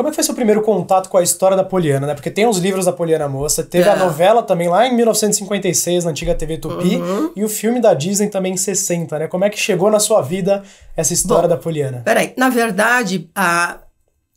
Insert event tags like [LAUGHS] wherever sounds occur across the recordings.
como é que foi seu primeiro contato com a história da Poliana, né? Porque tem os livros da Poliana Moça, teve é. a novela também lá em 1956, na antiga TV Tupi, uhum. e o filme da Disney também em 60, né? Como é que chegou na sua vida essa história Bom, da Poliana? Peraí, na verdade, a,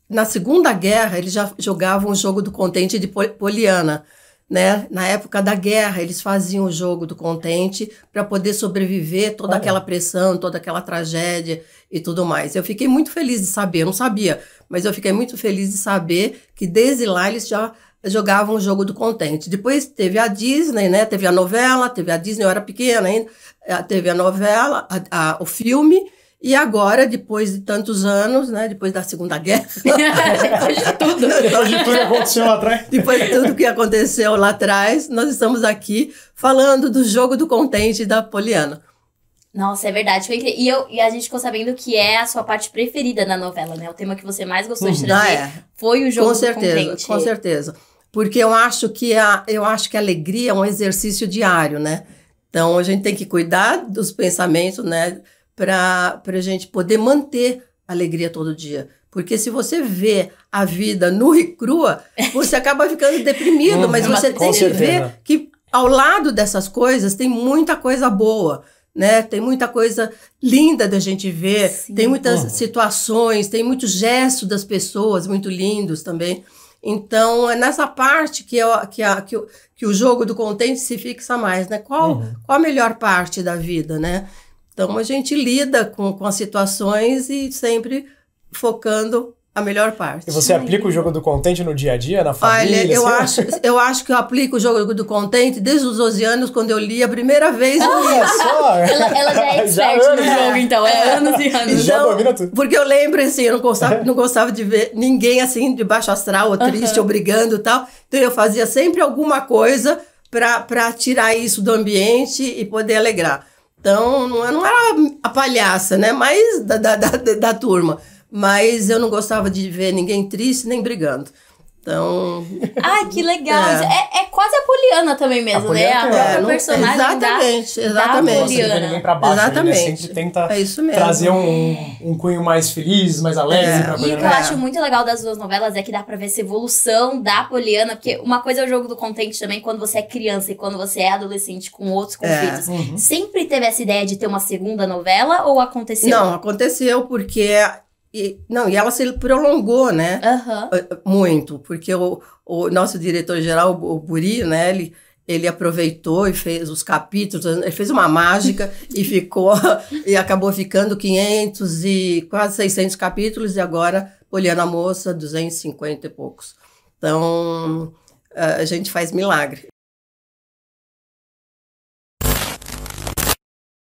na Segunda Guerra eles já jogavam o jogo do contente de Poliana né? Na época da guerra, eles faziam o jogo do contente para poder sobreviver toda aquela pressão, toda aquela tragédia e tudo mais. Eu fiquei muito feliz de saber, eu não sabia, mas eu fiquei muito feliz de saber que desde lá eles já jogavam o jogo do contente. Depois teve a Disney, né? Teve a novela, teve a Disney, eu era pequena ainda, eh, teve a novela, a, a, o filme e agora, depois de tantos anos, né, depois da Segunda Guerra. [LAUGHS] depois de tudo. depois de tudo que aconteceu lá atrás. Depois de tudo que aconteceu lá atrás, nós estamos aqui falando do jogo do contente da Poliana. Nossa, é verdade. E, eu, e a gente ficou sabendo que é a sua parte preferida na novela, né? O tema que você mais gostou de uhum. ah, trazer ah, é. foi o jogo com certeza, do contente. Com certeza. Porque eu acho que a, eu acho que a alegria é um exercício diário, né? Então a gente tem que cuidar dos pensamentos, né? para a gente poder manter a alegria todo dia. Porque se você vê a vida nua e crua, [LAUGHS] você acaba ficando deprimido, mas uhum. você tem que ver que ao lado dessas coisas tem muita coisa boa. Né? Tem muita coisa linda da gente ver, Sim. tem muitas uhum. situações, tem muitos gestos das pessoas muito lindos também. Então, é nessa parte que, eu, que, a, que, o, que o jogo do contente se fixa mais, né? Qual, uhum. qual a melhor parte da vida, né? Então a gente lida com, com as situações e sempre focando a melhor parte. E você aplica o jogo do contente no dia a dia, na família? Olha, eu, assim? acho, [LAUGHS] eu acho que eu aplico o jogo do contente desde os 12 anos, quando eu li a primeira vez. Olha ah, só! ela, ela, já é [LAUGHS] expert já no jogo, é. então. É, é anos e anos. Então, já domina tudo. Porque eu lembro, assim, eu não gostava, é. não gostava de ver ninguém, assim, de baixo astral, ou triste, uhum. ou brigando e tal. Então, eu fazia sempre alguma coisa para tirar isso do ambiente e poder alegrar. Então, não, é, não era a palhaça, né? Mas da, da, da, da turma. Mas eu não gostava de ver ninguém triste nem brigando. Então. Ah, que legal! É. é, é, quase a Poliana também mesmo, né? a né? A própria é, personagem. Exatamente, da, exatamente. Da Poliana. pra baixo, né? exatamente. Ele, né? Sempre tenta é trazer um, um cunho mais feliz, mais alegre é. pra Poliana. E o que eu acho muito legal das duas novelas é que dá pra ver essa evolução da Poliana, porque uma coisa é o jogo do contente também quando você é criança e quando você é adolescente com outros é. conflitos. Uhum. Sempre teve essa ideia de ter uma segunda novela ou aconteceu? Não, aconteceu porque e, não, e ela se prolongou, né? Uhum. Muito, porque o, o nosso diretor-geral, o Buri, né? Ele, ele aproveitou e fez os capítulos, ele fez uma mágica e [LAUGHS] ficou, [LAUGHS] e acabou ficando 500 e quase 600 capítulos, e agora Poliana Moça, 250 e poucos. Então, ah, a gente faz milagre.